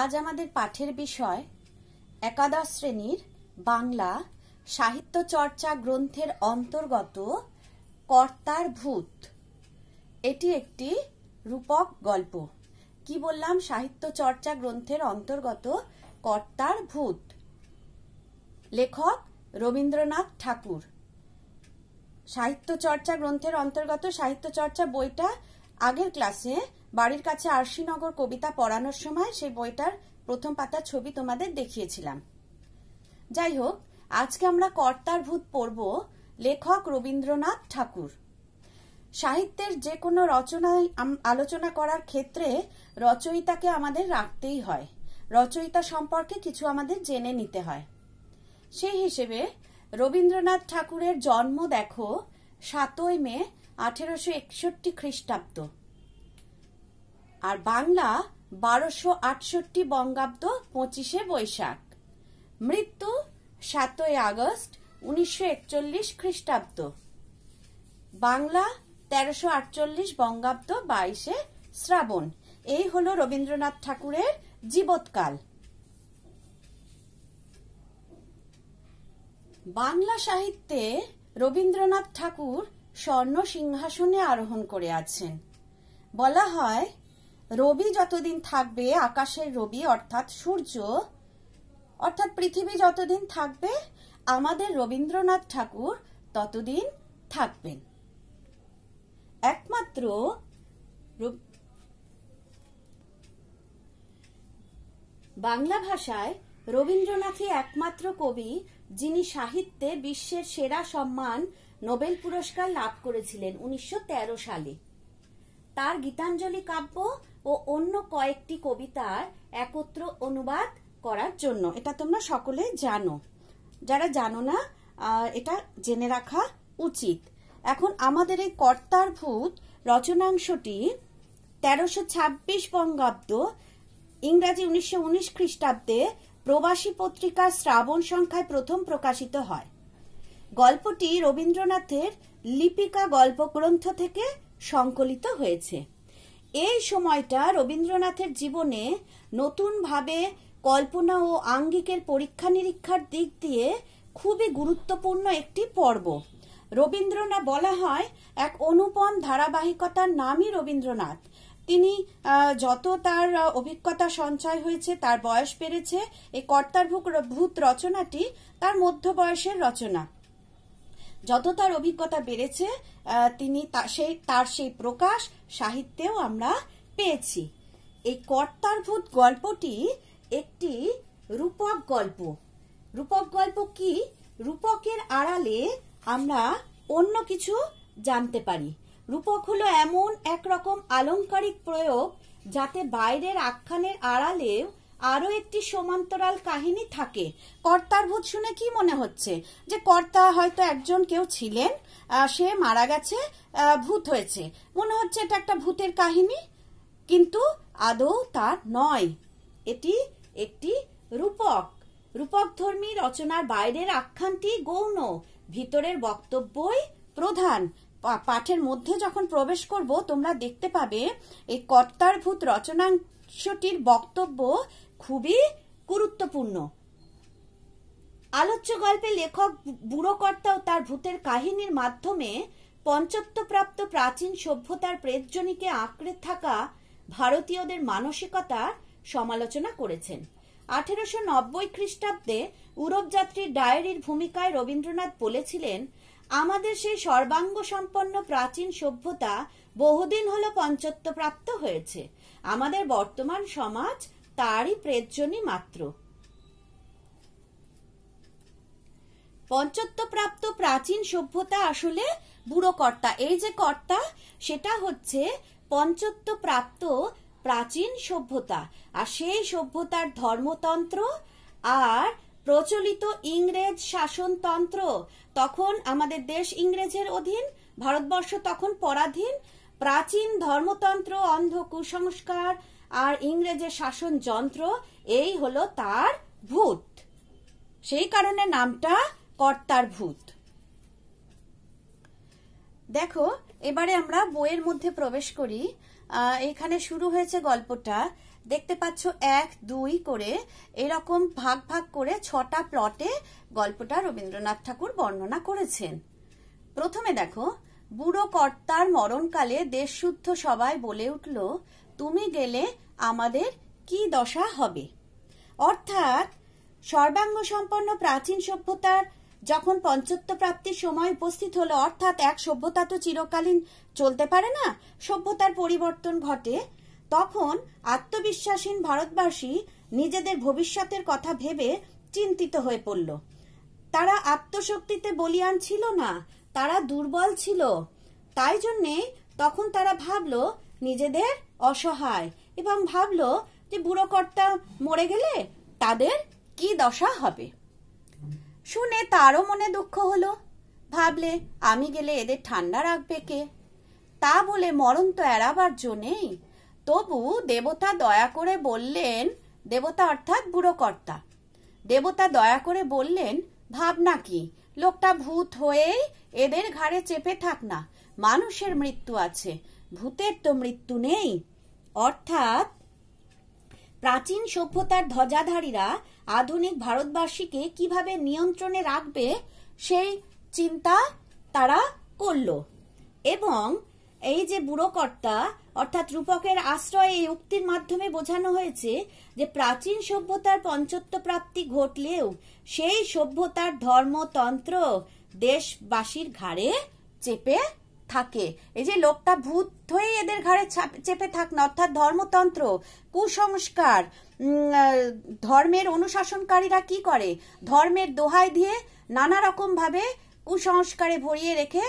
আজ আমাদের পাঠের বিষয় একাদশ শ্রেণীর বাংলা সাহিত্য চর্চা গ্রন্থের অন্তর্গত কর্তার ভূত এটি একটি রূপক গল্প কি বললাম সাহিত্য চর্চা গ্রন্থের অন্তর্গত কর্তার ভূত লেখক রবীন্দ্রনাথ ঠাকুর সাহিত্য চর্চা গ্রন্থের অন্তর্গত সাহিত্য চর্চা বইটা আগের ক্লাসে বাড়ির কাছে আরশিনগর কবিতা পড়ানোর সময় সেই বইটার প্রথম পাতার ছবি তোমাদের দেখিয়েছিলাম যাই হোক আজকে আমরা কর্তার ভূত পড়ব লেখক রবীন্দ্রনাথ ঠাকুর সাহিত্যের যে কোনো রচনায় আলোচনা করার ক্ষেত্রে রচয়িতাকে আমাদের রাখতেই হয় রচয়িতা সম্পর্কে কিছু আমাদের জেনে নিতে হয় সেই হিসেবে রবীন্দ্রনাথ ঠাকুরের জন্ম দেখো সাতই মে আঠেরোশো একষট্টি খ্রিস্টাব্দ আর বাংলা বারোশো আটষট্টি বঙ্গাব্দ পঁচিশে বৈশাখ মৃত্যু সাতই আগস্ট উনিশশো একচল্লিশ খ্রিস্টাব্দ বাংলা তেরোশো আটচল্লিশ বঙ্গাব্দ বাইশে শ্রাবণ এই হলো রবীন্দ্রনাথ ঠাকুরের জীবৎকাল বাংলা সাহিত্যে রবীন্দ্রনাথ ঠাকুর স্বর্ণ সিংহাসনে আরোহণ করে আছেন বলা হয় রবি যতদিন থাকবে আকাশের রবি অর্থাৎ সূর্য অর্থাৎ পৃথিবী যতদিন থাকবে আমাদের রবীন্দ্রনাথ ঠাকুর ততদিন থাকবেন একমাত্র বাংলা ভাষায় রবীন্দ্রনাথই একমাত্র কবি যিনি সাহিত্যে বিশ্বের সেরা সম্মান নোবেল পুরস্কার লাভ করেছিলেন উনিশশো সালে তার গীতাঞ্জলি কাব্য ও অন্য কয়েকটি কবিতার একত্র অনুবাদ করার জন্য এটা তোমরা সকলে জানো যারা জানো না এটা জেনে রাখা উচিত এখন আমাদের এই কর্তার ভূত রচনাংশটি তেরোশো ছাব্বিশ বঙ্গাব্দ ইংরাজি উনিশশো উনিশ খ্রিস্টাব্দে প্রবাসী পত্রিকা শ্রাবণ সংখ্যায় প্রথম প্রকাশিত হয় গল্পটি রবীন্দ্রনাথের লিপিকা গল্প গ্রন্থ থেকে সংকলিত হয়েছে এই সময়টা রবীন্দ্রনাথের জীবনে নতুনভাবে কল্পনা ও আঙ্গিকের পরীক্ষা নিরীক্ষার দিক দিয়ে খুবই গুরুত্বপূর্ণ একটি পর্ব রবীন্দ্রনাথ বলা হয় এক অনুপম ধারাবাহিকতার নামই রবীন্দ্রনাথ তিনি যত তার অভিজ্ঞতা সঞ্চয় হয়েছে তার বয়স বেড়েছে এই কর্তার ভূত রচনাটি তার মধ্য বয়সের রচনা যত তার অভিজ্ঞতা বেড়েছে তিনি সেই তার সেই প্রকাশ সাহিত্যেও আমরা পেয়েছি এই কর্তারভূত গল্পটি একটি রূপক গল্প রূপক গল্প কি রূপকের আড়ালে আমরা অন্য কিছু জানতে পারি রূপক হলো এমন একরকম আলংকারিক প্রয়োগ যাতে বাইরের আখ্যানের আড়ালেও আরও একটি সমান্তরাল কাহিনী থাকে কর্তার ভূত শুনে কি মনে হচ্ছে যে কর্তা হয়তো একজন কেউ ছিলেন সে মারা গেছে ভূত হয়েছে মনে হচ্ছে এটা একটা ভূতের কাহিনী কিন্তু আদৌ তা নয় এটি একটি রূপক রূপক ধর্মী রচনার বাইরের আখ্যানটি গৌণ ভিতরের বক্তব্যই প্রধান পাঠের মধ্যে যখন প্রবেশ করব তোমরা দেখতে পাবে এই কর্তার ভূত রচনাংশটির বক্তব্য খুবই গুরুত্বপূর্ণ আলোচ্য গল্পে লেখক বুড়োকর্তা ও তার ভূতের কাহিনীর মাধ্যমে পঞ্চত্বপ্রাপ্ত প্রাচীন সভ্যতার প্রেতজনীকে আঁকড়ে থাকা ভারতীয়দের মানসিকতার সমালোচনা করেছেন আঠেরোশো নব্বই খ্রিস্টাব্দে উড়োপযাত্রী ডায়েরির ভূমিকায় রবীন্দ্রনাথ বলেছিলেন আমাদের সেই সর্বাঙ্গ সম্পন্ন প্রাচীন সভ্যতা বহুদিন হলো পঞ্চত্বপ্রাপ্ত হয়েছে আমাদের বর্তমান সমাজ তারই প্রয়োজনই মাত্র পঞ্চত্বপ্রাপ্ত প্রাচীন সভ্যতা আসলে বুড়ো কর্তা এই যে কর্তা সেটা হচ্ছে পঞ্চত্বপ্রাপ্ত প্রাচীন সভ্যতা আর সেই সভ্যতার ধর্মতন্ত্র আর প্রচলিত ইংরেজ শাসনতন্ত্র তখন আমাদের দেশ ইংরেজের অধীন ভারতবর্ষ তখন পরাধীন প্রাচীন ধর্মতন্ত্র অন্ধ কুসংস্কার আর ইংরেজের শাসন যন্ত্র এই হলো তার ভূত সেই কারণে নামটা কর্তার ভূত দেখো এবারে আমরা বইয়ের মধ্যে প্রবেশ করি এখানে শুরু হয়েছে গল্পটা দেখতে পাচ্ছ এক দুই করে এরকম ভাগ ভাগ করে ছটা প্লটে গল্পটা রবীন্দ্রনাথ ঠাকুর বর্ণনা করেছেন প্রথমে দেখো বুড়ো কর্তার মরণকালে দেশশুদ্ধ সবাই বলে উঠল তুমি গেলে আমাদের কি দশা হবে অর্থাৎ সর্বাঙ্গ সম্পন্ন প্রাচীন সভ্যতার যখন পঞ্চত্ব প্রাপ্তির সময় উপস্থিত হলো অর্থাৎ এক সভ্যতা তো চিরকালীন চলতে পারে না সভ্যতার পরিবর্তন ঘটে তখন আত্মবিশ্বাসীন ভারতবাসী নিজেদের ভবিষ্যতের কথা ভেবে চিন্তিত হয়ে পড়ল তারা আত্মশক্তিতে বলিয়ান ছিল না তারা দুর্বল ছিল তাই জন্যে তখন তারা ভাবল নিজেদের অসহায় এবং ভাবলো যে বুড়ো কর্তা মরে গেলে তাদের কি দশা হবে শুনে তারও মনে দুঃখ হলো ভাবলে আমি গেলে এদের ঠান্ডা রাখবে কে তা বলে মরণ তো এড়াবার নেই তবু দেবতা দয়া করে বললেন দেবতা অর্থাৎ বুড়োকর্তা দেবতা দয়া করে বললেন ভাবনা কি লোকটা ভূত হয়েই এদের ঘাড়ে চেপে থাক না মানুষের মৃত্যু আছে ভূতের তো মৃত্যু নেই অর্থাৎ প্রাচীন সভ্যতার ধ্বজাধারীরা আধুনিক ভারতবাসীকে কিভাবে নিয়ন্ত্রণে রাখবে সেই চিন্তা তারা করল এবং এই যে বুড়োকর্তা অর্থাৎ রূপকের আশ্রয় এই উক্তির মাধ্যমে বোঝানো হয়েছে যে প্রাচীন সভ্যতার পঞ্চত্ব প্রাপ্তি ঘটলেও সেই সভ্যতার ধর্মতন্ত্র দেশবাসীর ঘাড়ে চেপে থাকে এই যে লোকটা ভূত হয়ে এদের ঘাড়ে চেপে থাক না অর্থাৎ ধর্মতন্ত্র কুসংস্কার ধর্মের অনুশাসনকারীরা কি করে ধর্মের দোহাই দিয়ে নানা ভাবে কুসংস্কারে ভরিয়ে রেখে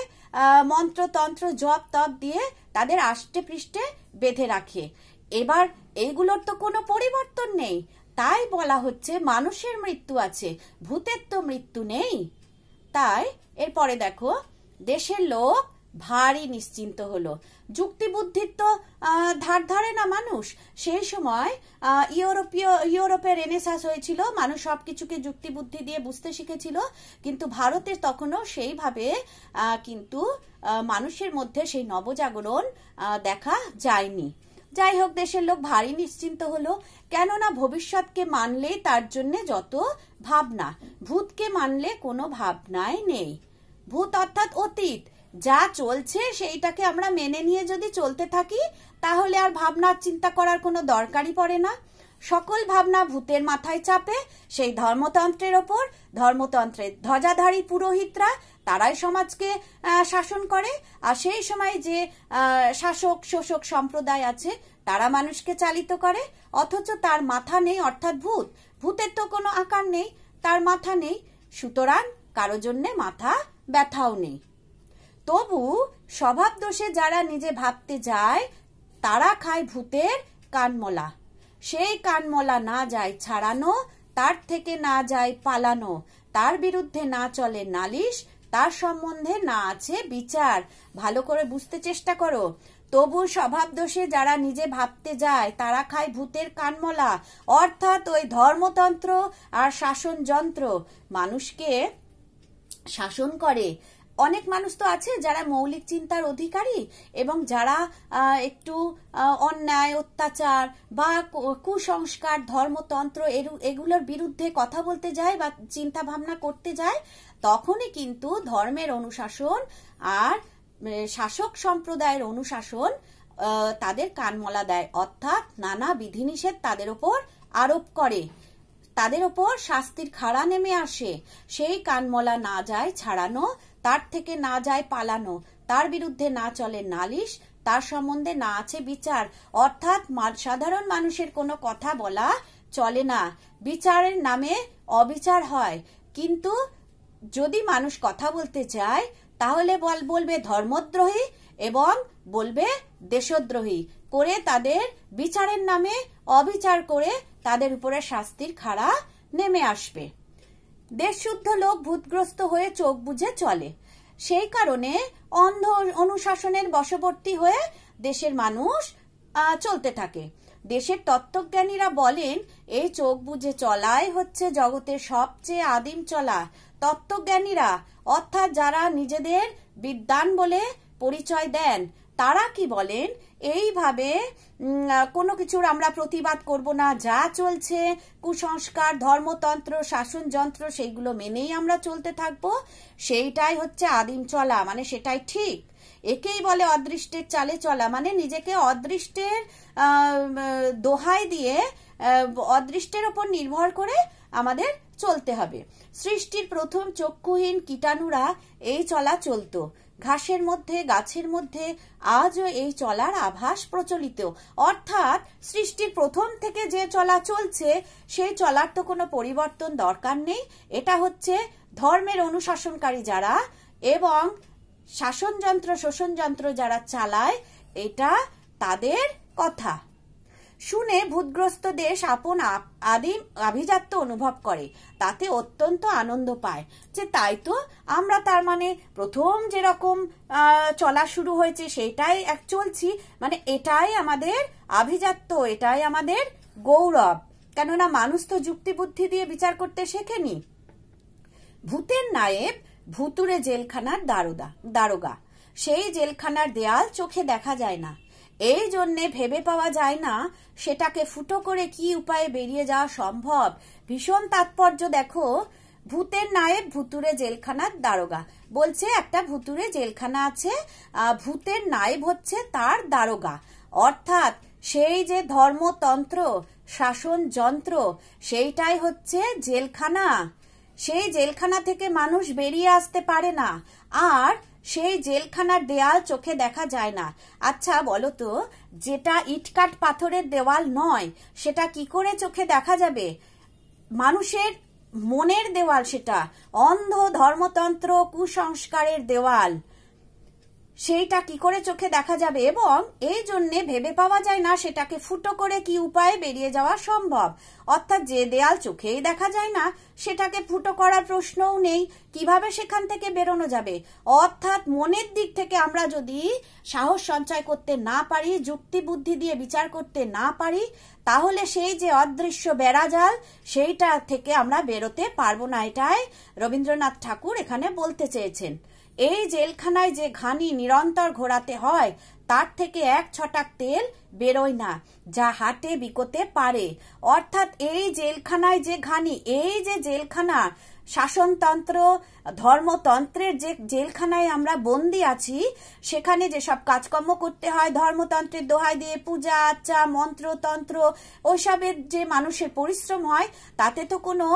মন্ত্রতন্ত্র জপ তপ দিয়ে তাদের আষ্টে পৃষ্ঠে বেঁধে রাখে এবার এইগুলোর তো কোনো পরিবর্তন নেই তাই বলা হচ্ছে মানুষের মৃত্যু আছে ভূতের তো মৃত্যু নেই তাই এরপরে দেখো দেশের লোক ভারী নিশ্চিন্ত হলো যুক্তিবুদ্ধির তো ধার ধারে না মানুষ সেই সময় ইউরোপীয় ইউরোপে রেনেসাস হয়েছিল মানুষ সব কিছুকে যুক্তিবুদ্ধি দিয়ে বুঝতে শিখেছিল কিন্তু ভারতে তখনও সেইভাবে কিন্তু মানুষের মধ্যে সেই নবজাগরণ দেখা যায়নি যাই হোক দেশের লোক ভারী নিশ্চিন্ত হলো কেননা ভবিষ্যৎকে মানলেই তার জন্য যত ভাবনা ভূতকে মানলে কোনো ভাবনাই নেই ভূত অর্থাৎ অতীত যা চলছে সেইটাকে আমরা মেনে নিয়ে যদি চলতে থাকি তাহলে আর ভাবনা চিন্তা করার কোনো দরকারই পড়ে না সকল ভাবনা ভূতের মাথায় চাপে সেই ধর্মতন্ত্রের ওপর ধর্মতন্ত্রের ধ্বজাধারী পুরোহিতরা তারাই সমাজকে শাসন করে আর সেই সময় যে শাসক শোষক সম্প্রদায় আছে তারা মানুষকে চালিত করে অথচ তার মাথা নেই অর্থাৎ ভূত ভূতের তো কোনো আকার নেই তার মাথা নেই সুতরাং কারো জন্যে মাথা ব্যথাও নেই তবু স্বভাব দোষে যারা নিজে ভাবতে যায় তারা খায় ভূতের কানমলা সেই কানমলা না যায় ছাড়ানো তার থেকে না যায় পালানো তার বিরুদ্ধে না চলে নালিশ তার সম্বন্ধে না আছে বিচার ভালো করে বুঝতে চেষ্টা করো তবু স্বভাব দোষে যারা নিজে ভাবতে যায় তারা খায় ভূতের কানমলা অর্থাৎ ওই ধর্মতন্ত্র আর শাসন যন্ত্র মানুষকে শাসন করে অনেক মানুষ তো আছে যারা মৌলিক চিন্তার অধিকারী এবং যারা একটু অন্যায় অত্যাচার বা কুসংস্কার ধর্মতন্ত্র এগুলোর বিরুদ্ধে কথা বলতে যায় বা চিন্তা ভাবনা করতে যায় তখনই কিন্তু ধর্মের অনুশাসন আর শাসক সম্প্রদায়ের অনুশাসন তাদের কানমলা দেয় অর্থাৎ নানা বিধিনিষেধ তাদের ওপর আরোপ করে তাদের ওপর শাস্তির খাড়া নেমে আসে সেই কানমলা না যায় ছাড়ানো তার থেকে না যায় পালানো তার বিরুদ্ধে না চলে নালিশ তার সম্বন্ধে না আছে বিচার অর্থাৎ সাধারণ মানুষের কোনো কথা বলা চলে না বিচারের নামে অবিচার হয় কিন্তু যদি মানুষ কথা বলতে চায় তাহলে বল বলবে ধর্মদ্রোহী এবং বলবে দেশদ্রোহী করে তাদের বিচারের নামে অবিচার করে তাদের উপরে শাস্তির খাড়া নেমে আসবে দেশশুদ্ধ লোক ভূতগ্রস্ত হয়ে চোখ বুঝে চলে সেই কারণে অন্ধ অনুশাসনের বশবর্তী হয়ে দেশের মানুষ চলতে থাকে দেশের তত্ত্বজ্ঞানীরা বলেন এই চোখ বুঝে চলাই হচ্ছে জগতের সবচেয়ে আদিম চলা তত্ত্বজ্ঞানীরা অর্থাৎ যারা নিজেদের বিদ্যান বলে পরিচয় দেন তারা কি বলেন এইভাবে কোনো কিছুর আমরা প্রতিবাদ করব না যা চলছে কুসংস্কার ধর্মতন্ত্র শাসনযন্ত্র সেইগুলো মেনেই আমরা চলতে থাকব সেইটাই হচ্ছে আদিম চলা মানে সেটাই ঠিক একেই বলে অদৃষ্টের চালে চলা মানে নিজেকে অদৃষ্টের দোহাই দিয়ে অদৃষ্টের ওপর নির্ভর করে আমাদের চলতে হবে সৃষ্টির প্রথম চক্ষুহীন কীটাণুরা এই চলা চলতো ঘাসের মধ্যে গাছের মধ্যে আজও এই চলার আভাস প্রচলিত অর্থাৎ সৃষ্টির প্রথম থেকে যে চলা চলছে সেই চলার তো কোনো পরিবর্তন দরকার নেই এটা হচ্ছে ধর্মের অনুশাসনকারী যারা এবং শাসনযন্ত্র শোষণযন্ত্র যারা চালায় এটা তাদের কথা শুনে ভূতগ্রস্ত দেশ আপন আদিম আভিজাত্য অনুভব করে তাতে অত্যন্ত আনন্দ পায় যে তাই তো আমরা তার মানে প্রথম যেরকম চলা শুরু হয়েছে সেটাই এক চলছি মানে এটাই আমাদের আভিজাত্য এটাই আমাদের গৌরব কেননা মানুষ তো যুক্তি বুদ্ধি দিয়ে বিচার করতে শেখেনি ভূতের নায়েব ভুতুরে জেলখানার দারোদা দারোগা সেই জেলখানার দেয়াল চোখে দেখা যায় না এই জন্যে ভেবে পাওয়া যায় না সেটাকে ফুটো করে কি উপায়ে বেরিয়ে যাওয়া সম্ভব ভীষণ তাৎপর্য দেখো ভূতের নায়েব ভুতুরে জেলখানার দারোগা বলছে একটা ভুতুরে জেলখানা আছে ভূতের নায়েব হচ্ছে তার দারোগা অর্থাৎ সেই যে ধর্মতন্ত্র শাসন যন্ত্র সেইটাই হচ্ছে জেলখানা সেই জেলখানা থেকে মানুষ বেরিয়ে আসতে পারে না আর সেই জেলখানার দেয়াল চোখে দেখা যায় না আচ্ছা বলো তো যেটা ইটকাট পাথরের দেওয়াল নয় সেটা কি করে চোখে দেখা যাবে মানুষের মনের দেওয়াল সেটা অন্ধ ধর্মতন্ত্র কুসংস্কারের দেওয়াল সেইটা কি করে চোখে দেখা যাবে এবং এই জন্যে ভেবে পাওয়া যায় না সেটাকে ফুটো করে কি উপায়ে বেরিয়ে যাওয়া সম্ভব অর্থাৎ যে দেয়াল চোখেই দেখা যায় না সেটাকে ফুটো করার প্রশ্নও নেই কিভাবে সেখান থেকে বেরোনো যাবে অর্থাৎ মনের দিক থেকে আমরা যদি সাহস সঞ্চয় করতে না পারি যুক্তি বুদ্ধি দিয়ে বিচার করতে না পারি তাহলে সেই যে অদৃশ্য বেড়াজাল সেইটা থেকে আমরা বেরোতে পারবো না এটাই রবীন্দ্রনাথ ঠাকুর এখানে বলতে চেয়েছেন এই জেলখানায় যে ঘানি নিরন্তর ঘোরাতে হয় তার থেকে এক ছটাক তেল বেরোয় না যা হাতে বিকোতে পারে অর্থাৎ এই জেলখানায় যে ঘানি এই যে জেলখানা শাসনতন্ত্র ধর্মতন্ত্রের যে জেলখানায় আমরা বন্দি আছি সেখানে যেসব কাজকর্ম করতে হয় ধর্মতন্ত্রের দোহাই দিয়ে পূজা আচ্চা মন্ত্রতন্ত্র ওইসবের যে মানুষের পরিশ্রম হয় তাতে তো কোনো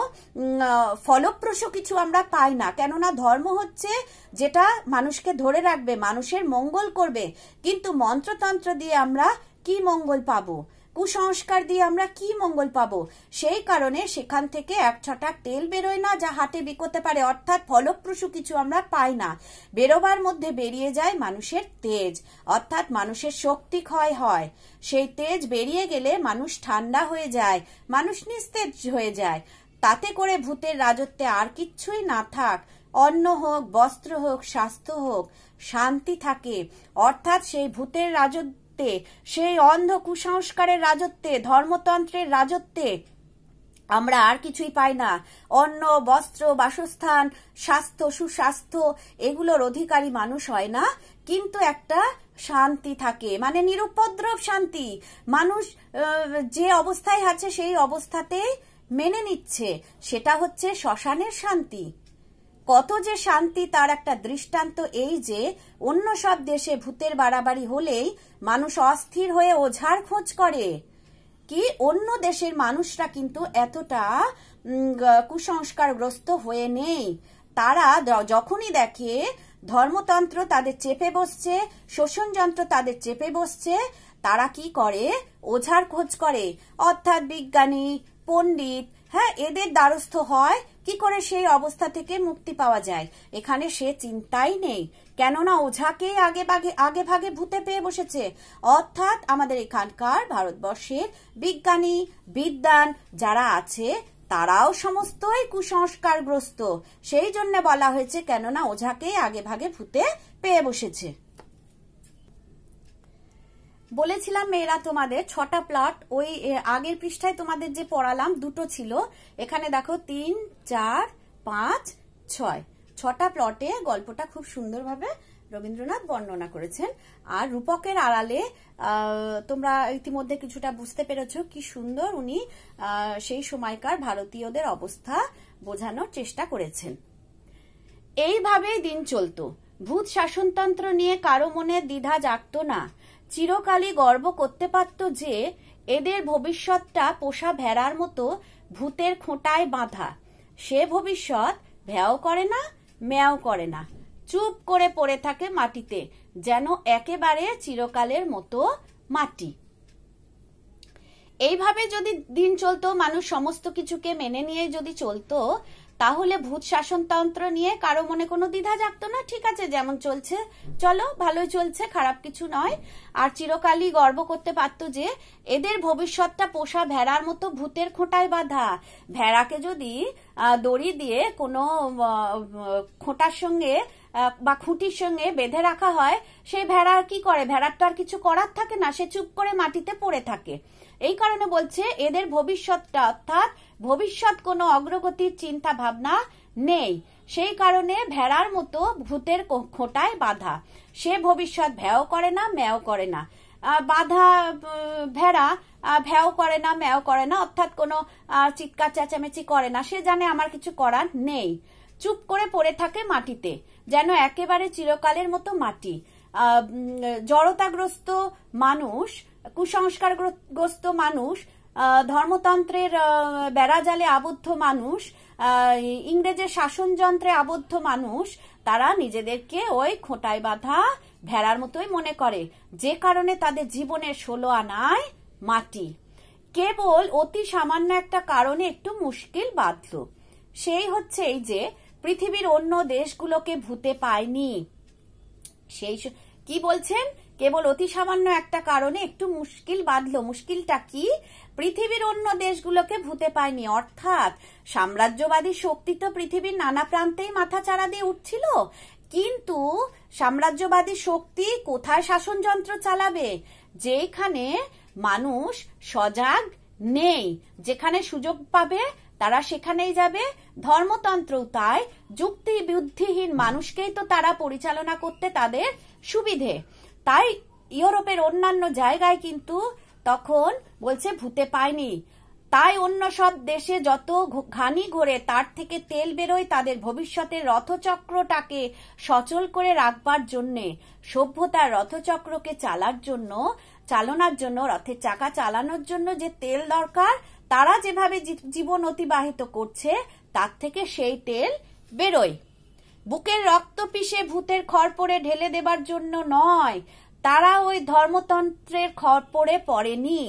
ফলপ্রসূ কিছু আমরা পাই না কেননা ধর্ম হচ্ছে যেটা মানুষকে ধরে রাখবে মানুষের মঙ্গল করবে কিন্তু মন্ত্রতন্ত্র দিয়ে আমরা কি মঙ্গল পাবো কুসংস্কার দিয়ে আমরা কি মঙ্গল পাবো সেই কারণে সেখান থেকে এক ছটা তেল বেরোয় না যা হাতে বিকোতে পারে অর্থাৎ ফলপ্রসূ কিছু আমরা পাই না বেরোবার মধ্যে বেরিয়ে যায় মানুষের তেজ অর্থাৎ মানুষের শক্তি ক্ষয় হয় সেই তেজ বেরিয়ে গেলে মানুষ ঠান্ডা হয়ে যায় মানুষ নিস্তেজ হয়ে যায় তাতে করে ভূতের রাজত্বে আর কিচ্ছুই না থাক অন্ন হোক বস্ত্র হোক স্বাস্থ্য হোক শান্তি থাকে অর্থাৎ সেই ভূতের রাজত্ব রাজত্বে সেই অন্ধ কুসংস্কারের রাজত্বে ধর্মতন্ত্রের রাজত্বে আমরা আর কিছুই পাই না অন্ন বস্ত্র বাসস্থান স্বাস্থ্য সুস্বাস্থ্য এগুলোর অধিকারী মানুষ হয় না কিন্তু একটা শান্তি থাকে মানে নিরুপদ্রব শান্তি মানুষ যে অবস্থায় আছে সেই অবস্থাতেই মেনে নিচ্ছে সেটা হচ্ছে শ্মশানের শান্তি কত যে শান্তি তার একটা দৃষ্টান্ত এই যে অন্য সব দেশে ভূতের বাড়াবাড়ি হলেই মানুষ অস্থির হয়ে ওঝার খোঁজ করে কি অন্য দেশের মানুষরা কিন্তু এতটা কুসংস্কারগ্রস্ত হয়ে নেই তারা যখনই দেখে ধর্মতন্ত্র তাদের চেপে বসছে শোষণ যন্ত্র তাদের চেপে বসছে তারা কি করে ওঝার খোঁজ করে অর্থাৎ বিজ্ঞানী পণ্ডিত হ্যাঁ এদের দ্বারস্থ হয় কি করে সেই অবস্থা থেকে মুক্তি পাওয়া যায় এখানে সে চিন্তাই নেই কেননা ওঝাকেই আগে ভাগে আগে ভাগে ভূতে পেয়ে বসেছে অর্থাৎ আমাদের এখানকার ভারতবর্ষের বিজ্ঞানী বিদ্যান যারা আছে তারাও সমস্তই কুসংস্কারগ্রস্ত সেই জন্য বলা হয়েছে কেননা ওঝাকেই আগে ভাগে ভূতে পেয়ে বসেছে বলেছিলাম মেয়েরা তোমাদের ছটা প্লট ওই আগের পৃষ্ঠায় তোমাদের যে পড়ালাম দুটো ছিল এখানে দেখো তিন চার পাঁচ ছয় ছটা প্লটে গল্পটা খুব সুন্দরভাবে রবীন্দ্রনাথ বর্ণনা করেছেন আর রূপকের আড়ালে তোমরা ইতিমধ্যে কিছুটা বুঝতে পেরেছ কি সুন্দর উনি সেই সময়কার ভারতীয়দের অবস্থা বোঝানোর চেষ্টা করেছেন এইভাবেই দিন চলত ভূত শাসনতন্ত্র নিয়ে কারো মনে দ্বিধা জাগত না চিরকালই গর্ব করতে পারত যে এদের ভবিষ্যৎটা পোষা ভেড়ার মতো ভূতের খোঁটায় বাঁধা সে ভবিষ্যৎ ভ্যাও করে না ম্যাও করে না চুপ করে পড়ে থাকে মাটিতে যেন একেবারে চিরকালের মতো মাটি এইভাবে যদি দিন চলতো মানুষ সমস্ত কিছুকে মেনে নিয়ে যদি চলতো তাহলে ভূত শাসনতন্ত্র নিয়ে কারো মনে কোনো দ্বিধা জাগতো না ঠিক আছে যেমন চলছে চলো ভালোই চলছে খারাপ কিছু নয় আর চিরকালই গর্ব করতে পারতো যে এদের ভবিষ্যৎটা পোষা ভেড়ার মতো ভূতের খোঁটায় বাঁধা ভেড়াকে যদি দড়ি দিয়ে কোনো খোঁটার সঙ্গে বা খুঁটির সঙ্গে বেঁধে রাখা হয় সেই ভেড়া কি করে ভেড়ার তো আর কিছু করার থাকে না সে চুপ করে মাটিতে পড়ে থাকে এই কারণে বলছে এদের ভবিষ্যৎটা অর্থাৎ ভবিষ্যৎ কোনো অগ্রগতির চিন্তা ভাবনা নেই সেই কারণে ভেড়ার মতো ভূতের খোঁটায় বাধা সে ভবিষ্যৎ ভ্যাও করে না ম্যাও করে না বাধা ভেড়া ভ্যাও করে না ম্যাও করে না অর্থাৎ কোনো চিৎকার চেঁচামেচি করে না সে জানে আমার কিছু করার নেই চুপ করে পড়ে থাকে মাটিতে যেন একেবারে চিরকালের মতো মাটি জড়তাগ্রস্ত মানুষ কুসংস্কারগ্রস্ত মানুষ ধর্মতন্ত্রের বেড়াজালে আবদ্ধ মানুষ ইংরেজের শাসনযন্ত্রে আবদ্ধ মানুষ তারা নিজেদেরকে ওই খোঁটায় বাঁধা ভেড়ার মতোই মনে করে যে কারণে তাদের জীবনের ষোলো আনায় মাটি কেবল অতি সামান্য একটা কারণে একটু মুশকিল বাঁধল সেই হচ্ছে এই যে পৃথিবীর অন্য দেশগুলোকে ভূতে পায়নি সেই কি বলছেন কেবল অতি সামান্য একটা কারণে একটু মুশকিল বাঁধল মুশকিলটা কি পৃথিবীর অন্য দেশগুলোকে ভূতে পায়নি অর্থাৎ সাম্রাজ্যবাদী শক্তি তো পৃথিবীর নানা প্রান্তেই মাথা চাড়া দিয়ে উঠছিল কিন্তু সাম্রাজ্যবাদী শক্তি কোথায় শাসনযন্ত্র চালাবে যেখানে মানুষ সজাগ নেই যেখানে সুযোগ পাবে তারা সেখানেই যাবে ধর্মতন্ত্র তাই যুক্তি বুদ্ধিহীন মানুষকেই তো তারা পরিচালনা করতে তাদের সুবিধে তাই ইউরোপের অন্যান্য জায়গায় কিন্তু তখন বলছে ভূতে পায়নি তাই অন্য সব দেশে যত ঘানি ঘোরে তার থেকে তেল বেরোয় তাদের ভবিষ্যতের রথচক্রটাকে সচল করে রাখবার জন্যে সভ্যতার রথচক্রকে চালার জন্য চালনার জন্য রথের চাকা চালানোর জন্য যে তেল দরকার তারা যেভাবে জীবন অতিবাহিত করছে তার থেকে সেই তেল বেরোয় বুকের রক্ত পিষে ভূতের খড় পরে ঢেলে দেবার জন্য নয় তারা ওই ধর্মতন্ত্রের খড় পরে পড়েনি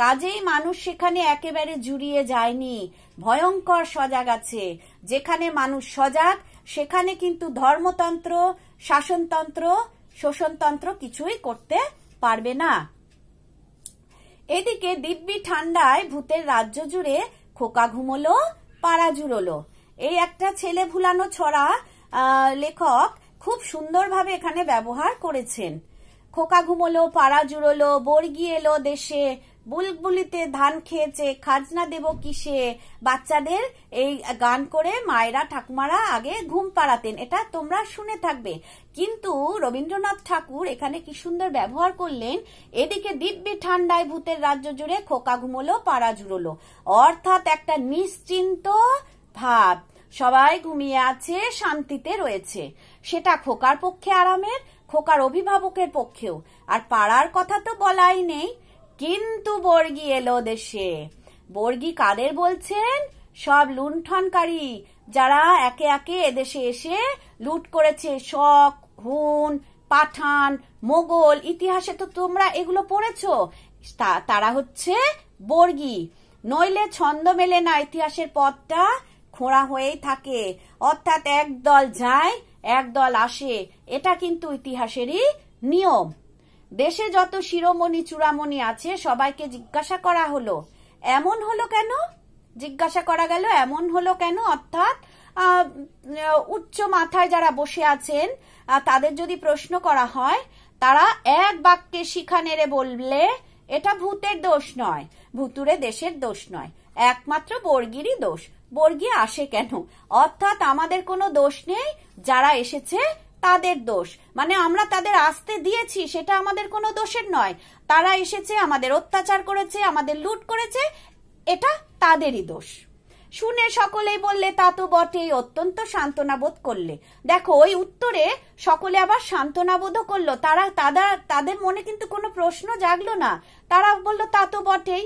কাজেই মানুষ সেখানে একেবারে জুড়িয়ে যায়নি ভয়ঙ্কর সজাগ আছে যেখানে মানুষ সজাগ সেখানে কিন্তু ধর্মতন্ত্র শাসনতন্ত্র শোষণতন্ত্র কিছুই করতে পারবে না এদিকে দিব্যি ঠান্ডায় ভূতের রাজ্য জুড়ে খোকা ঘুমলো পাড়া জুড়লো এই একটা ছেলে ভুলানো ছড়া লেখক খুব সুন্দরভাবে এখানে ব্যবহার করেছেন খোকা ঘুমোলো পাড়া জুড়লো বর্গি এলো দেশে বুলবুলিতে ধান খেয়েছে খাজনা দেব কিসে বাচ্চাদের এই গান করে মায়েরা ঠাকুমারা আগে ঘুম পাড়াতেন এটা তোমরা শুনে থাকবে কিন্তু রবীন্দ্রনাথ ঠাকুর এখানে কি সুন্দর ব্যবহার করলেন এদিকে দিব্যি ঠান্ডায় ভূতের রাজ্য জুড়ে খোকা ঘুমোলো পাড়া জুড়লো অর্থাৎ একটা নিশ্চিন্ত ভাব সবাই ঘুমিয়ে আছে শান্তিতে রয়েছে সেটা খোকার পক্ষে আরামের খোকার অভিভাবকের পক্ষেও আর পাড়ার কথা তো বলাই নেই কিন্তু বর্গি এলো দেশে বর্গি কাদের বলছেন সব লুণ্ঠনকারী যারা একে একে এদেশে এসে লুট করেছে শক হুন পাঠান মোগল ইতিহাসে তো তোমরা এগুলো পড়েছ তারা হচ্ছে বর্গি নইলে ছন্দ মেলে না ইতিহাসের পথটা খোঁড়া হয়েই থাকে অর্থাৎ একদল যায় একদল আসে এটা কিন্তু ইতিহাসেরই নিয়ম দেশে যত শিরোমণি চূড়ামণি আছে সবাইকে জিজ্ঞাসা করা হলো এমন হলো কেন জিজ্ঞাসা করা গেল এমন হলো কেন অর্থাৎ উচ্চ মাথায় যারা বসে আছেন তাদের যদি প্রশ্ন করা হয় তারা এক বাক্যে শিখা নেড়ে বললে এটা ভূতের দোষ নয় ভুতুরে দেশের দোষ নয় একমাত্র বর্গিরই দোষ বর্গী আসে কেন অর্থাৎ আমাদের কোনো দোষ নেই যারা এসেছে তাদের দোষ মানে আমরা তাদের আসতে দিয়েছি সেটা আমাদের কোনো দোষের নয় তারা এসেছে আমাদের অত্যাচার করেছে আমাদের লুট করেছে এটা তাদেরই দোষ শুনে সকলেই বললে তা তো বটেই অত্যন্ত সান্ত্বনাবোধ করলে দেখো ওই উত্তরে সকলে আবার সান্ত্বনাবোধও করলো তারা তাদের তাদের মনে কিন্তু কোনো প্রশ্ন জাগলো না তারা বললো তা তো বটেই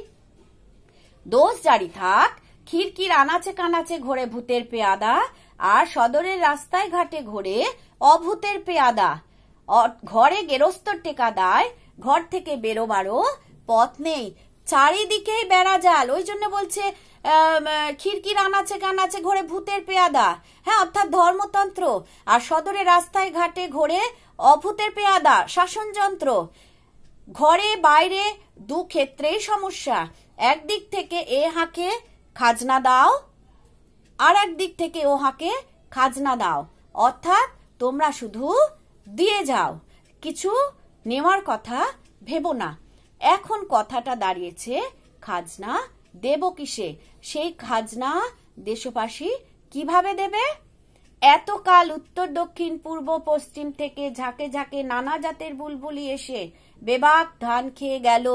দোষ জারি থাক খিড়কির আনাচে কানাচে ঘোরে ভূতের পেয়াদা আর সদরের রাস্তায় ঘাটে ঘোরে অভূতের পেয়াদা ঘরে গেরস্ত টেকা দায় ঘর থেকে বেরোবারও পথ নেই চারিদিকেই বেড়া জাল ওই জন্য বলছে খিড়কির আনাচে কানাচে ঘোরে ভূতের পেয়াদা হ্যাঁ অর্থাৎ ধর্মতন্ত্র আর সদরে রাস্তায় ঘাটে ঘোরে অভূতের পেয়াদা শাসনযন্ত্র ঘরে বাইরে দু ক্ষেত্রেই সমস্যা একদিক থেকে এ হাঁকে খাজনা দাও আর একদিক থেকে ওহাকে খাজনা দাও অর্থাৎ তোমরা শুধু দিয়ে যাও কিছু নেওয়ার কথা ভেবো না এখন কথাটা দাঁড়িয়েছে খাজনা দেব কিসে সেই খাজনা দেশবাসী কিভাবে দেবে এতকাল উত্তর দক্ষিণ পূর্ব পশ্চিম থেকে ঝাঁকে ঝাঁকে নানা জাতের বুলবুলি এসে বেবাক ধান খেয়ে গেল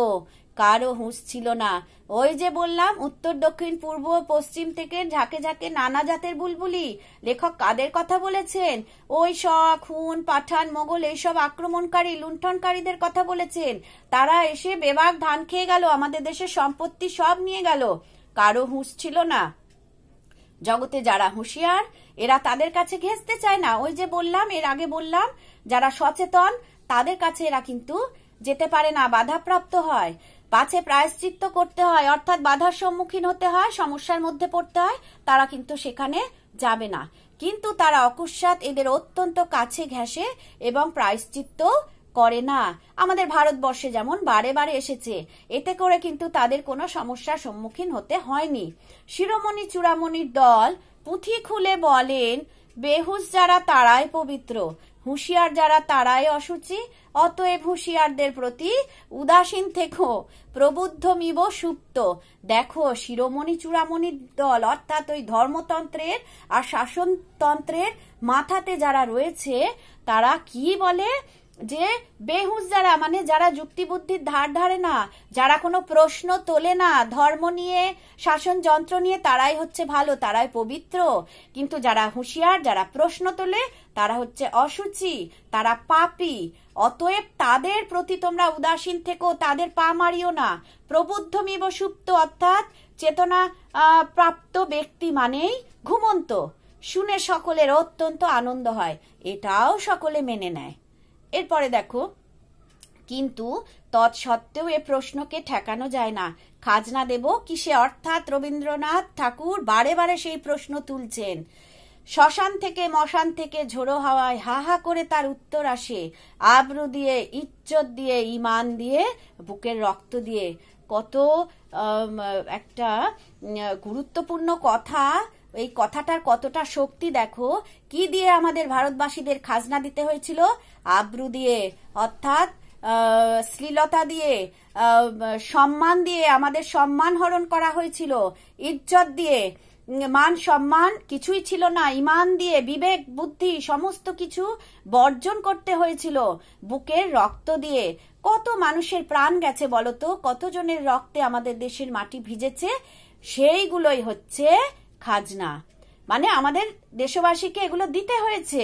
কারও হুঁশ ছিল না ওই যে বললাম উত্তর দক্ষিণ পূর্ব পশ্চিম থেকে ঝাঁকে ঝাঁকে নানা জাতের বুলবুলি লেখক কাদের কথা বলেছেন ওই শখ হুন পাঠান মোগল এইসব আক্রমণকারী লুণ্ঠনকারীদের কথা বলেছেন তারা এসে বেবাক ধান খেয়ে গেল আমাদের দেশের সম্পত্তি সব নিয়ে গেল কারো হুঁশ ছিল না জগতে যারা হুঁশিয়ার এরা তাদের কাছে ঘেঁচতে চায় না ওই যে বললাম এর আগে বললাম যারা সচেতন তাদের কাছে এরা কিন্তু যেতে পারে না বাধাপ্রাপ্ত হয় পাছে প্রায়শ্চিত্ত করতে হয় অর্থাৎ বাধার সম্মুখীন হতে হয় সমস্যার মধ্যে পড়তে হয় তারা কিন্তু সেখানে যাবে না কিন্তু তারা অকস্মাত এদের অত্যন্ত কাছে ঘেঁষে এবং প্রায়শ্চিত্ত করে না আমাদের ভারতবর্ষে যেমন বারে বারে এসেছে এতে করে কিন্তু তাদের কোনো সমস্যার সম্মুখীন হতে হয়নি শিরোমণি চূড়ামণির দল পুঁথি খুলে বলেন বেহুশ যারা তারাই পবিত্র হুঁশিয়ার যারা তারাই অসুচি অতএব হুঁশিয়ারদের প্রতি উদাসীন থেকো প্রবুদ্ধমিব সুপ্ত দেখো শিরোমণি চূড়ামণির দল অর্থাৎ ওই ধর্মতন্ত্রের আর শাসনতন্ত্রের মাথাতে যারা রয়েছে তারা কি বলে যে বেহুজ যারা মানে যারা যুক্তিবুদ্ধির ধার ধারে না যারা কোনো প্রশ্ন তোলে না ধর্ম নিয়ে শাসন যন্ত্র নিয়ে তারাই হচ্ছে ভালো তারাই পবিত্র কিন্তু যারা হুঁশিয়ার যারা প্রশ্ন তোলে তারা হচ্ছে অসুচি তারা পাপি অতএব তাদের প্রতি তোমরা উদাসীন থেকে তাদের পা মারিও না প্রবুদ্ধমিব সুপ্ত অর্থাৎ চেতনা প্রাপ্ত ব্যক্তি মানেই ঘুমন্ত শুনে সকলের অত্যন্ত আনন্দ হয় এটাও সকলে মেনে নেয় এরপরে দেখো কিন্তু তৎসত্ত্বেও এ প্রশ্নকে ঠেকানো যায় না খাজনা দেব কিসে অর্থাৎ রবীন্দ্রনাথ ঠাকুর বারে বারে সেই প্রশ্ন তুলছেন শ্মশান থেকে মশান থেকে ঝোড়ো হাওয়ায় হা হা করে তার উত্তর আসে আবরু দিয়ে ইজ্জত দিয়ে ইমান দিয়ে বুকের রক্ত দিয়ে কত একটা গুরুত্বপূর্ণ কথা এই কথাটার কতটা শক্তি দেখো কি দিয়ে আমাদের ভারতবাসীদের খাজনা দিতে হয়েছিল আব্রু দিয়ে অর্থাৎ শ্লীলতা দিয়ে সম্মান দিয়ে আমাদের সম্মান হরণ করা হয়েছিল ইজ্জত দিয়ে মান সম্মান কিছুই ছিল না ইমান দিয়ে বিবেক বুদ্ধি সমস্ত কিছু বর্জন করতে হয়েছিল বুকের রক্ত দিয়ে কত মানুষের প্রাণ গেছে বলতো কতজনের রক্তে আমাদের দেশের মাটি ভিজেছে সেইগুলোই হচ্ছে খাজনা মানে আমাদের দেশবাসীকে এগুলো দিতে হয়েছে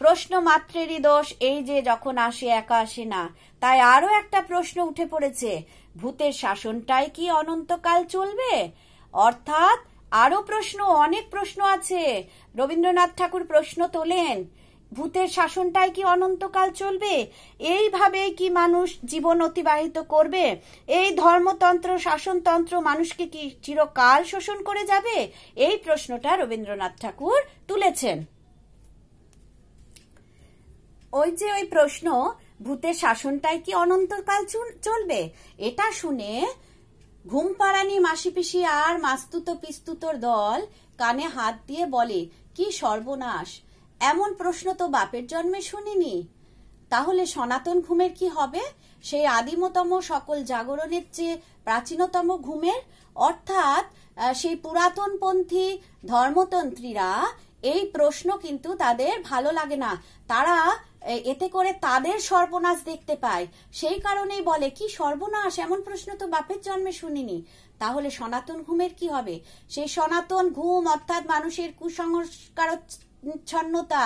প্রশ্ন মাত্রেরই দোষ এই যে যখন আসে একা আসে না তাই আরো একটা প্রশ্ন উঠে পড়েছে ভূতের শাসনটাই কি অনন্তকাল চলবে অর্থাৎ আরো প্রশ্ন অনেক প্রশ্ন আছে রবীন্দ্রনাথ ঠাকুর প্রশ্ন তোলেন ভূতের শাসনটাই কি অনন্তকাল চলবে এইভাবেই কি মানুষ জীবন অতিবাহিত করবে এই ধর্মতন্ত্র শাসনতন্ত্র মানুষকে কি চিরকাল শোষণ করে যাবে এই প্রশ্নটা রবীন্দ্রনাথ ঠাকুর তুলেছেন ওই যে ওই প্রশ্ন ভূতের শাসনটাই কি অনন্তকাল চলবে এটা শুনে ঘুম পাড়ানি মাসি পিসি আর মাস্তুত পিস্তুতোর দল কানে হাত দিয়ে বলে কি সর্বনাশ এমন প্রশ্ন তো বাপের জন্মে শুনিনি তাহলে সনাতন ঘুমের কি হবে সেই আদিমতম সকল জাগরণের চেয়ে প্রাচীনতম ঘুমের অর্থাৎ সেই পুরাতনপন্থী ধর্মতন্ত্রীরা এই প্রশ্ন কিন্তু তাদের ভালো লাগে না তারা এতে করে তাদের সর্বনাশ দেখতে পায় সেই কারণেই বলে কি সর্বনাশ এমন প্রশ্ন তো বাপের জন্মে শুনিনি তাহলে সনাতন ঘুমের কি হবে সেই সনাতন ঘুম অর্থাৎ মানুষের কুসংস্কারচ্ছন্নতা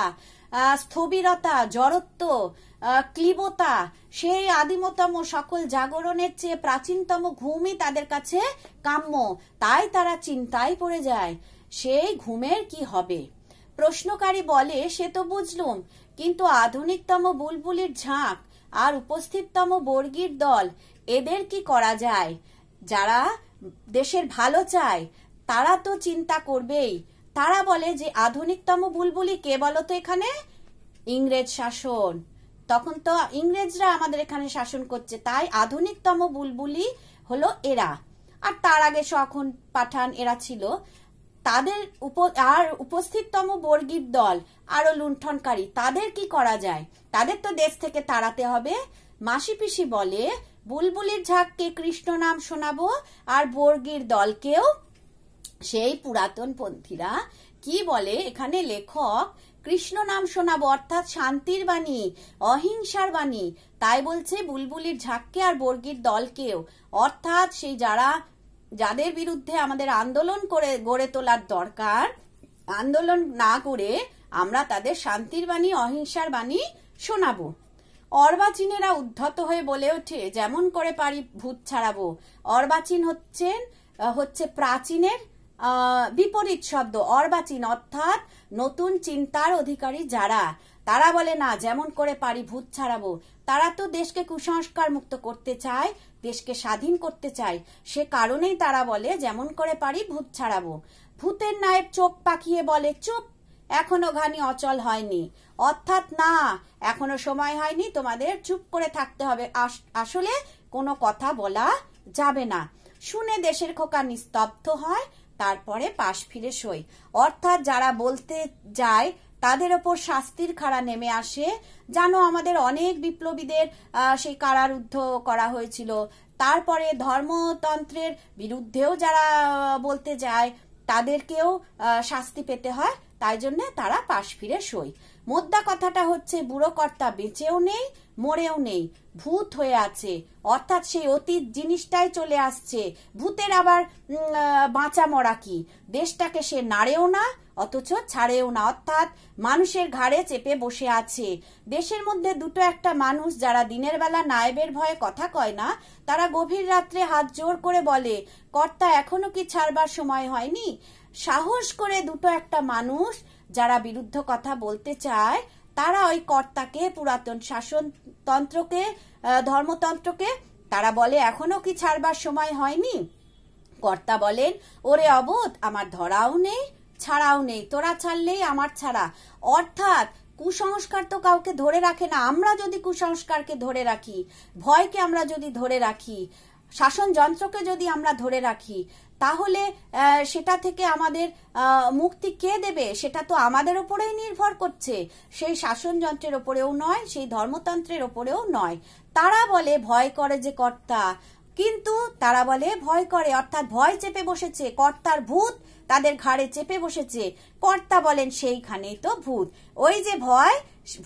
স্থবিরতা জড়ত্ব ক্লিবতা সেই আদিমতম সকল জাগরণের চেয়ে প্রাচীনতম ঘুমই তাদের কাছে কাম্য তাই তারা চিন্তায় পড়ে যায় সেই ঘুমের কি হবে প্রশ্নকারী বলে সে তো বুঝলুম কিন্তু আধুনিকতম বুলবুলির ঝাঁক আর উপস্থিততম বর্গীর দল এদের কি করা যায় যারা দেশের ভালো চায় তারা তো চিন্তা করবেই তারা বলে যে আধুনিকতম বুলবুলি কে বলো তো এখানে ইংরেজ শাসন তখন তো ইংরেজরা আমাদের এখানে শাসন করছে তাই আধুনিকতম বুলবুলি হলো এরা আর তার আগে সখন পাঠান এরা ছিল তাদের আর উপস্থিততম বর্গীর দল আরো লুণ্ঠনকারী তাদের কি করা যায় তাদের তো দেশ থেকে তাড়াতে হবে মাসি পিসি বলে বুলবুলির ঝাঁককে কৃষ্ণ নাম শোনাবো আর বর্গীর দলকেও সেই পুরাতন পন্থীরা কি বলে এখানে লেখক কৃষ্ণ নাম শোনাবো অর্থাৎ শান্তির বাণী অহিংসার বাণী তাই বলছে বুলবুলির ঝাঁককে আর বর্গীর দলকেও অর্থাৎ সেই যারা যাদের বিরুদ্ধে আমাদের আন্দোলন করে গড়ে তোলার দরকার আন্দোলন না করে আমরা তাদের শান্তির বাণী অহিংসার বাণী শোনাবো অর্বাচীনেরা উদ্ধত হয়ে বলে ওঠে যেমন করে পারি ভূত ছাড়াবো অর্বাচীন হচ্ছেন হচ্ছে প্রাচীনের বিপরীত শব্দ অর্বাচীন অর্থাৎ নতুন চিন্তার অধিকারী যারা তারা বলে না যেমন করে পারি ভূত ছাড়াবো তারা তো দেশকে কুসংস্কার মুক্ত করতে চায় দেশকে স্বাধীন করতে চায় সে কারণেই তারা বলে যেমন করে পারি ভূত ছাড়াবো ভূতের নায়ক চোখ পাকিয়ে বলে চুপ এখনো ঘানি অচল হয়নি অর্থাৎ না এখনো সময় হয়নি তোমাদের চুপ করে থাকতে হবে আসলে কোনো কথা বলা যাবে না শুনে দেশের খোকা নিস্তব্ধ হয় তারপরে পাশ ফিরে সই অর্থাৎ যারা বলতে যায় তাদের ওপর শাস্তির খাড়া নেমে আসে জানো আমাদের অনেক বিপ্লবীদের সেই কারারুদ্ধ করা হয়েছিল তারপরে ধর্মতন্ত্রের বিরুদ্ধেও যারা বলতে যায় তাদেরকেও শাস্তি পেতে হয় তাই জন্য তারা পাশ ফিরে সই মোদ্দা কথাটা হচ্ছে বুড়োকর্তা বেঁচেও নেই মরেও নেই ভূত হয়ে আছে অর্থাৎ সেই অতীত জিনিসটাই চলে আসছে ভূতের আবার বাঁচা মরা কি দেশটাকে সে নাড়েও না অথচ ছাড়েও না অর্থাৎ মানুষের ঘাড়ে চেপে বসে আছে দেশের মধ্যে দুটো একটা মানুষ যারা দিনের বেলা নায়েবের ভয়ে কথা কয় না তারা গভীর রাত্রে হাত জোর করে বলে কর্তা এখনো কি ছাড়বার সময় হয়নি সাহস করে দুটো একটা মানুষ যারা বিরুদ্ধ কথা বলতে চায় তারা ওই কর্তাকে পুরাতন শাসনতন্ত্রকে ধর্মতন্ত্রকে তারা বলে এখনো কি ছাড়বার সময় হয়নি কর্তা বলেন ওরে অবোধ আমার ধরাও নেই ছাড়াও নেই তোরা ছাড়লেই আমার ছাড়া অর্থাৎ কুসংস্কার তো কাউকে ধরে রাখে না আমরা যদি কুসংস্কারকে ধরে রাখি ভয়কে আমরা যদি ধরে রাখি শাসন যন্ত্রকে যদি আমরা ধরে রাখি তাহলে সেটা থেকে আমাদের মুক্তি কে দেবে সেটা তো আমাদের ওপরেই নির্ভর করছে সেই শাসন যন্ত্রের ওপরেও নয় সেই ধর্মতন্ত্রের ওপরেও নয় তারা বলে ভয় করে যে কর্তা কিন্তু তারা বলে ভয় করে অর্থাৎ ভয় চেপে বসেছে কর্তার ভূত তাদের ঘাড়ে চেপে বসেছে কর্তা বলেন সেইখানেই তো ভূত ওই যে ভয়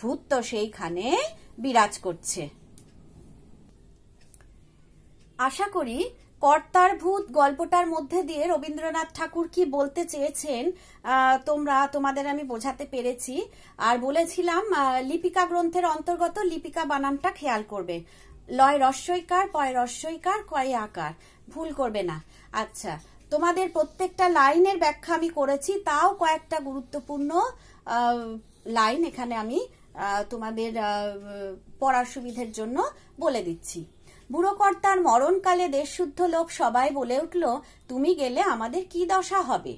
ভূত তো সেইখানে বিরাজ করছে আশা করি কর্তার ভূত গল্পটার মধ্যে দিয়ে রবীন্দ্রনাথ ঠাকুর কি বলতে চেয়েছেন তোমরা তোমাদের আমি বোঝাতে পেরেছি আর বলেছিলাম লিপিকা গ্রন্থের অন্তর্গত লিপিকা বানানটা খেয়াল করবে লয় রস্যইকার পয় কার কয়ে আকার ভুল করবে না আচ্ছা তোমাদের প্রত্যেকটা লাইনের ব্যাখ্যা আমি করেছি তাও কয়েকটা গুরুত্বপূর্ণ লাইন এখানে আমি তোমাদের পড়ার সুবিধের জন্য বলে দিচ্ছি বুড়োকর্তার মরণকালে দেশশুদ্ধ লোক সবাই বলে উঠল তুমি গেলে আমাদের কি দশা হবে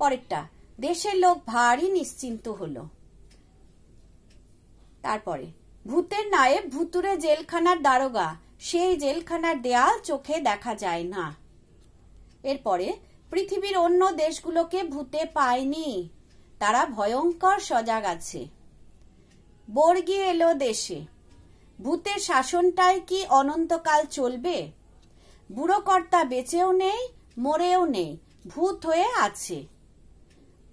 পরেরটা দেশের লোক ভারী নিশ্চিন্ত হলো তারপরে ভূতের নায়ে ভুতুরে জেলখানার দারোগা সেই জেলখানার দেয়াল চোখে দেখা যায় না এরপরে পৃথিবীর অন্য দেশগুলোকে ভূতে পায়নি তারা ভয়ঙ্কর সজাগ আছে বর্গি এলো দেশে ভূতের শাসনটাই কি অনন্তকাল চলবে বুড়োকর্তা বেঁচেও নেই মরেও নেই ভূত হয়ে আছে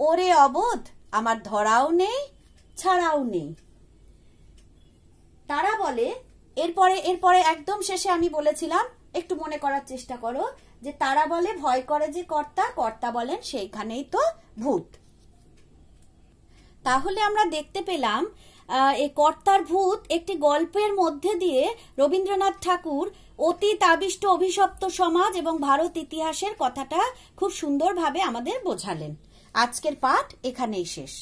ওরে অবোধ আমার ধরাও নেই ছাড়াও নেই তারা বলে এরপরে এরপরে একদম শেষে আমি বলেছিলাম একটু মনে করার চেষ্টা করো যে তারা বলে ভয় করে যে কর্তা কর্তা বলেন সেইখানেই তো ভূত তাহলে আমরা দেখতে পেলাম এই কর্তার ভূত একটি গল্পের মধ্যে দিয়ে রবীন্দ্রনাথ ঠাকুর অতীত আবিষ্ট অভিশপ্ত সমাজ এবং ভারত ইতিহাসের কথাটা খুব সুন্দরভাবে আমাদের বোঝালেন আজকের পাঠ এখানেই শেষ